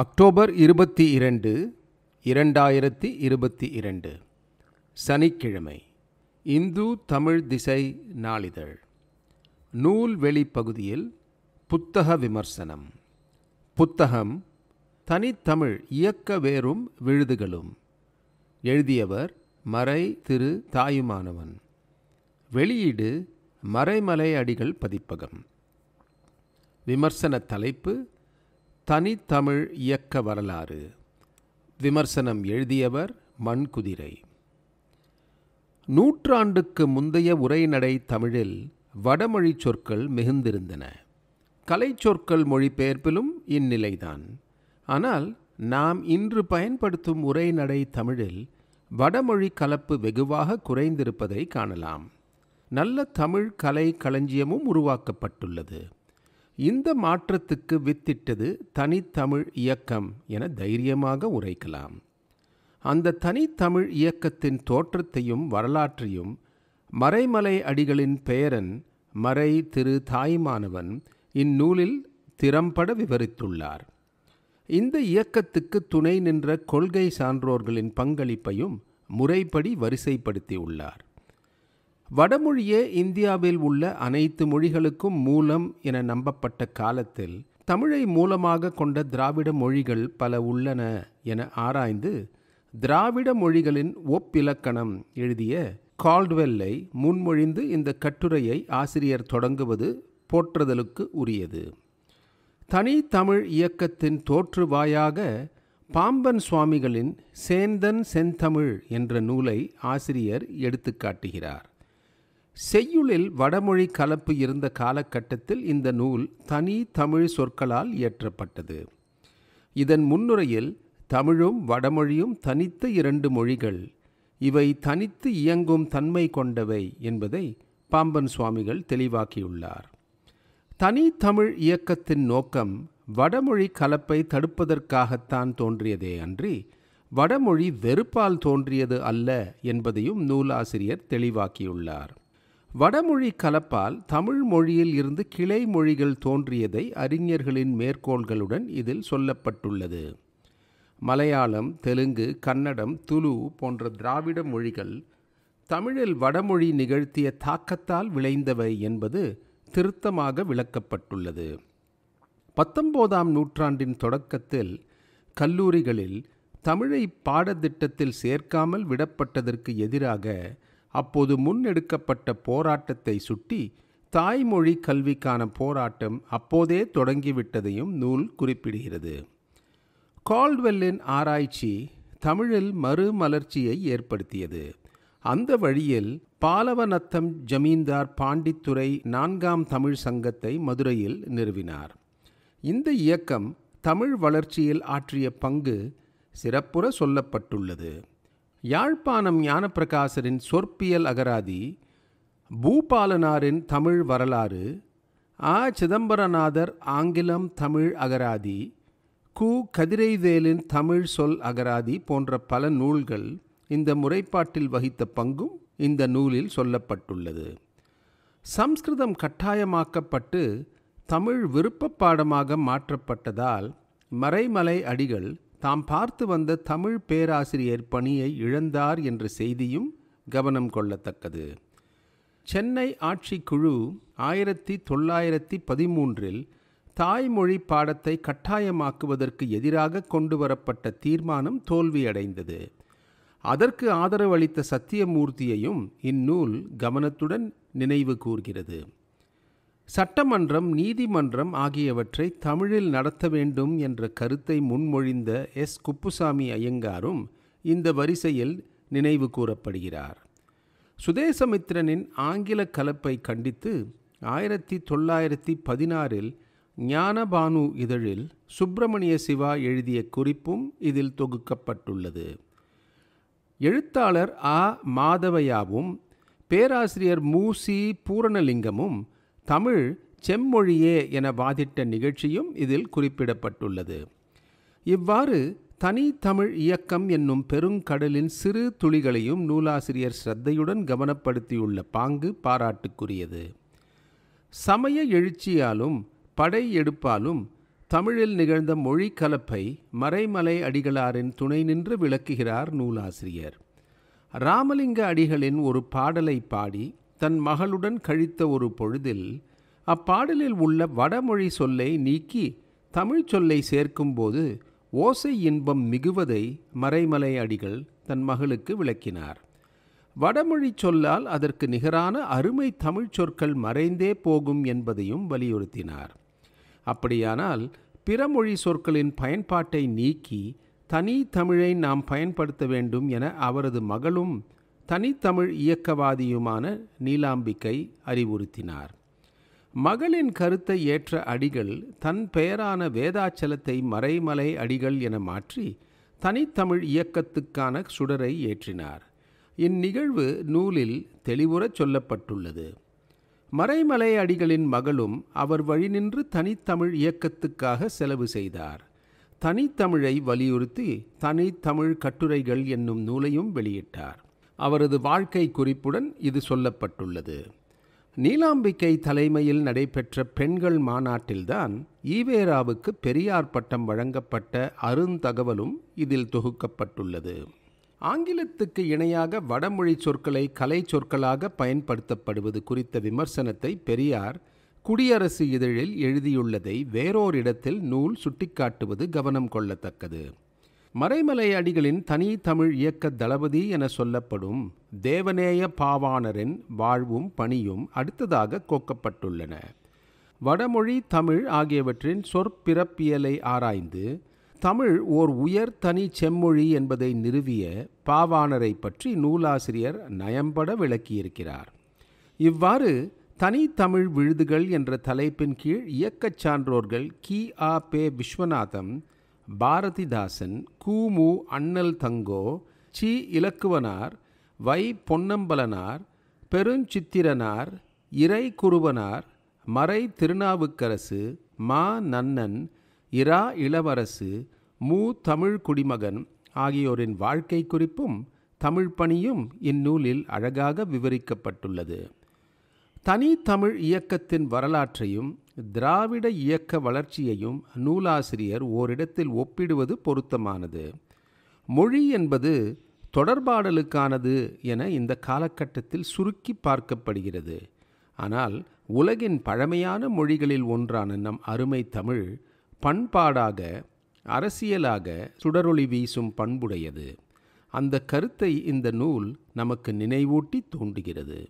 October இருபத்தி இரண்டு இரண்டாயிரத்தி இருபத்தி இரண்டு சனிக்கிழமை இந்து தமிழ் திசை நாளிதழ் நூல் பகுதியில் புத்தக விமர்சனம் புத்தகம் தனித்தமிழ் இயக்க வேறும் விழுதுகளும் எழுதியவர் மறை திரு தாயுமானவன் வெளியீடு மறைமலை அடிகள் பதிப்பகம் விமர்சன தலைப்பு தனித்தமிழ் இயக்க வரலாறு விமர்சனம் எழுதியவர் மண்குதிரை நூற்றாண்டுக்கு முந்தைய உரைநடை தமிழில் வடமொழி சொற்கள் மிகுந்திருந்தன கலை சொற்கள் மொழிபெயர்ப்பிலும் இந்நிலைதான் ஆனால் நாம் இன்று பயன்படுத்தும் உரைநடை தமிழில் வடமொழி கலப்பு வெகுவாக குறைந்திருப்பதை காணலாம் நல்ல தமிழ் கலை களஞ்சியமும் உருவாக்கப்பட்டுள்ளது இந்த மாற்றத்துக்கு வித்திட்டது தனித்தமிழ் இயக்கம் என தைரியமாக உரைக்கலாம் அந்த தனித்தமிழ் இயக்கத்தின் தோற்றத்தையும் வரலாற்றையும் மறைமலை அடிகளின் பெயரன் மறை திரு தாய்மானவன் இந்நூலில் திறம்பட விவரித்துள்ளார் இந்த இயக்கத்துக்கு துணை நின்ற கொள்கை சான்றோர்களின் பங்களிப்பையும் முறைப்படி வரிசைப்படுத்தியுள்ளார் வடமொழியே இந்தியாவில் உள்ள அனைத்து மொழிகளுக்கும் மூலம் என நம்பப்பட்ட காலத்தில் தமிழை மூலமாக கொண்ட திராவிட மொழிகள் பல உள்ளன என ஆராய்ந்து திராவிட மொழிகளின் ஒப்பிலக்கணம் எழுதிய கால்ட்வெல்லை முன்மொழிந்து இந்த கட்டுரையை ஆசிரியர் தொடங்குவது போற்றுதலுக்கு உரியது தனி தமிழ் இயக்கத்தின் தோற்றுவாயாக பாம்பன் சுவாமிகளின் சேந்தன் செந்தமிழ் என்ற நூலை ஆசிரியர் எடுத்துக்காட்டுகிறார் செய்யுளில் வடமொழி கலப்பு இருந்த காலகட்டத்தில் இந்த நூல் தனி தமிழ் சொற்களால் இயற்றப்பட்டது இதன் முன்னுரையில் தமிழும் வடமொழியும் தனித்த இரண்டு மொழிகள் இவை தனித்து இயங்கும் தன்மை கொண்டவை என்பதை பாம்பன் சுவாமிகள் தெளிவாக்கியுள்ளார் தனி தமிழ் இயக்கத்தின் நோக்கம் வடமொழி கலப்பை தடுப்பதற்காகத்தான் தோன்றியதே அன்றி வடமொழி வெறுப்பால் தோன்றியது அல்ல என்பதையும் நூலாசிரியர் தெளிவாக்கியுள்ளார் வடமொழி கலப்பால் தமிழ் மொழியில் இருந்து கிளை மொழிகள் தோன்றியதை அறிஞர்களின் மேற்கோள்களுடன் இதில் சொல்லப்பட்டுள்ளது மலையாளம் தெலுங்கு கன்னடம் துலு போன்ற திராவிட மொழிகள் தமிழில் வடமொழி நிகழ்த்திய தாக்கத்தால் விளைந்தவை என்பது திருத்தமாக விளக்கப்பட்டுள்ளது பத்தொம்போதாம் நூற்றாண்டின் தொடக்கத்தில் கல்லூரிகளில் தமிழை பாடத்திட்டத்தில் சேர்க்காமல் விடப்பட்டதற்கு எதிராக அப்போது முன்னெடுக்கப்பட்ட போராட்டத்தை சுட்டி தாய்மொழி கல்விக்கான போராட்டம் அப்போதே தொடங்கிவிட்டதையும் நூல் குறிப்பிடுகிறது கால்ட்வெல்லின் ஆராய்ச்சி தமிழில் மறுமலர்ச்சியை ஏற்படுத்தியது அந்த வழியில் பாலவநத்தம் ஜமீன்தார் பாண்டித்துறை நான்காம் தமிழ் சங்கத்தை மதுரையில் நிறுவினார் இந்த இயக்கம் தமிழ் வளர்ச்சியில் ஆற்றிய பங்கு சிறப்புற சொல்லப்பட்டுள்ளது யாழ்ப்பாணம் ஞானப்பிரகாசரின் சொற்பியல் அகராதி பூபாலனாரின் தமிழ் வரலாறு ஆ சிதம்பரநாதர் ஆங்கிலம் தமிழ் அகராதி கு கதிரைவேலின் தமிழ் சொல் அகராதி போன்ற பல நூல்கள் இந்த முறைப்பாட்டில் வகித்த பங்கும் இந்த நூலில் சொல்லப்பட்டுள்ளது சம்ஸ்கிருதம் கட்டாயமாக்கப்பட்டு தமிழ் விருப்ப பாடமாக மாற்றப்பட்டதால் மறைமலை அடிகள் தாம் பார்த்து வந்த தமிழ் பேராசிரியர் பணியை இழந்தார் என்ற செய்தியும் கவனம் கொள்ளத்தக்கது சென்னை ஆட்சிக்குழு ஆயிரத்தி தொள்ளாயிரத்தி பதிமூன்றில் தாய்மொழி பாடத்தை கட்டாயமாக்குவதற்கு எதிராக கொண்டு வரப்பட்ட தீர்மானம் தோல்வியடைந்தது அதற்கு ஆதரவளித்த சத்தியமூர்த்தியையும் இந்நூல் கவனத்துடன் நினைவு கூர்கிறது சட்டமன்றம் நீதிமன்றம் ஆகியவற்றை தமிழில் நடத்த வேண்டும் என்ற கருத்தை முன்மொழிந்த எஸ் குப்புசாமி ஐயங்காரும் இந்த வரிசையில் நினைவு கூறப்படுகிறார் சுதேசமித்ரனின் ஆங்கில கலப்பை கண்டித்து ஆயிரத்தி தொள்ளாயிரத்தி பதினாறில் ஞானபானு இதழில் சுப்பிரமணிய சிவா எழுதிய குறிப்பும் இதில் தொகுக்கப்பட்டுள்ளது எழுத்தாளர் ஆ மாதவையாவும் பேராசிரியர் மூசி பூரணலிங்கமும் தமிழ் செம்மொழியே என வாதிட்ட நிகழ்ச்சியும் இதில் குறிப்பிடப்பட்டுள்ளது இவ்வாறு தனி தமிழ் இயக்கம் என்னும் பெருங்கடலின் சிறு துளிகளையும் நூலாசிரியர் ஸ்ரத்தையுடன் கவனப்படுத்தியுள்ள பாங்கு பாராட்டுக்குரியது சமய எழுச்சியாலும் படை எடுப்பாலும் தமிழில் நிகழ்ந்த மொழி கலப்பை மறைமலை அடிகளாரின் துணை நின்று விளக்குகிறார் நூலாசிரியர் ராமலிங்க அடிகளின் ஒரு பாடலை பாடி தன் மகளுடன் கழித்த ஒரு பொழுதில் அப்பாடலில் உள்ள வடமொழி சொல்லை நீக்கி தமிழ் சொல்லை சேர்க்கும்போது ஓசை இன்பம் மிகுவதை மறைமலை அடிகள் தன் மகளுக்கு விளக்கினார் வடமொழி சொல்லால் அதற்கு நிகரான அருமை தமிழ் சொற்கள் மறைந்தே போகும் என்பதையும் வலியுறுத்தினார் அப்படியானால் பிறமொழி சொற்களின் பயன்பாட்டை நீக்கி தனி தமிழை நாம் பயன்படுத்த வேண்டும் என அவரது மகளும் தனித்தமிழ் இயக்கவாதியுமான நீலாம்பிக்கை அறிவுறுத்தினார் மகளின் கருத்தை ஏற்ற அடிகள் தன் பெயரான வேதாச்சலத்தை மறைமலை அடிகள் என மாற்றி தனித்தமிழ் இயக்கத்துக்கான சுடரை ஏற்றினார் இந்நிகழ்வு நூலில் தெளிவுறச் சொல்லப்பட்டுள்ளது மறைமலை அடிகளின் மகளும் அவர் வழிநின்று தனித்தமிழ் இயக்கத்துக்காக செலவு செய்தார் தனித்தமிழை வலியுறுத்தி தனித்தமிழ் கட்டுரைகள் என்னும் நூலையும் வெளியிட்டார் அவரது வாழ்க்கை குறிப்புடன் இது சொல்லப்பட்டுள்ளது நீலாம்பிக்கை தலைமையில் நடைபெற்ற பெண்கள் மாநாட்டில்தான் ஈவேராவுக்கு பெரியார் பட்டம் வழங்கப்பட்ட அருந்தகவலும் இதில் தொகுக்கப்பட்டுள்ளது ஆங்கிலத்துக்கு இணையாக வடமொழி சொற்களை கலை சொற்களாக பயன்படுத்தப்படுவது குறித்த விமர்சனத்தை பெரியார் குடியரசு இதழில் எழுதியுள்ளதை வேறோர் இடத்தில் நூல் சுட்டிக்காட்டுவது கவனம் கொள்ளத்தக்கது மறைமலை அடிகளின் தனி தமிழ் இயக்க தளபதி என சொல்லப்படும் தேவநேய பாவாணரின் வாழ்வும் பணியும் அடுத்ததாக கோக்கப்பட்டுள்ளன வடமொழி தமிழ் ஆகியவற்றின் சொற்பிறப்பியலை ஆராய்ந்து தமிழ் ஓர் உயர் தனி செம்மொழி என்பதை நிறுவிய பாவாணரை பற்றி நூலாசிரியர் நயம்பட விளக்கியிருக்கிறார் இவ்வாறு தனி தமிழ் விழுதுகள் என்ற தலைப்பின் கீழ் இயக்கச் சான்றோர்கள் கி ஆ பே விஸ்வநாதம் பாரதிதாசன் கூமு அண்ணல் தங்கோ சி இலக்குவனார் வை பொன்னம்பலனார் பெருஞ்சித்திரனார் இறை குருவனார் மறை திருநாவுக்கரசு மா நன்னன் இரா இளவரசு மு தமிழ் குடிமகன் ஆகியோரின் வாழ்க்கை குறிப்பும் தமிழ் பணியும் இந்நூலில் அழகாக விவரிக்கப்பட்டுள்ளது தனி தமிழ் இயக்கத்தின் வரலாற்றையும் திராவிட இயக்க வளர்ச்சியையும் நூலாசிரியர் ஓரிடத்தில் ஒப்பிடுவது பொருத்தமானது மொழி என்பது தொடர்பாடலுக்கானது என இந்த காலகட்டத்தில் சுருக்கி பார்க்கப்படுகிறது ஆனால் உலகின் பழமையான மொழிகளில் ஒன்றான நம் அருமை தமிழ் பண்பாடாக அரசியலாக சுடரொளி வீசும் பண்புடையது அந்த கருத்தை இந்த நூல் நமக்கு நினைவூட்டி தூண்டுகிறது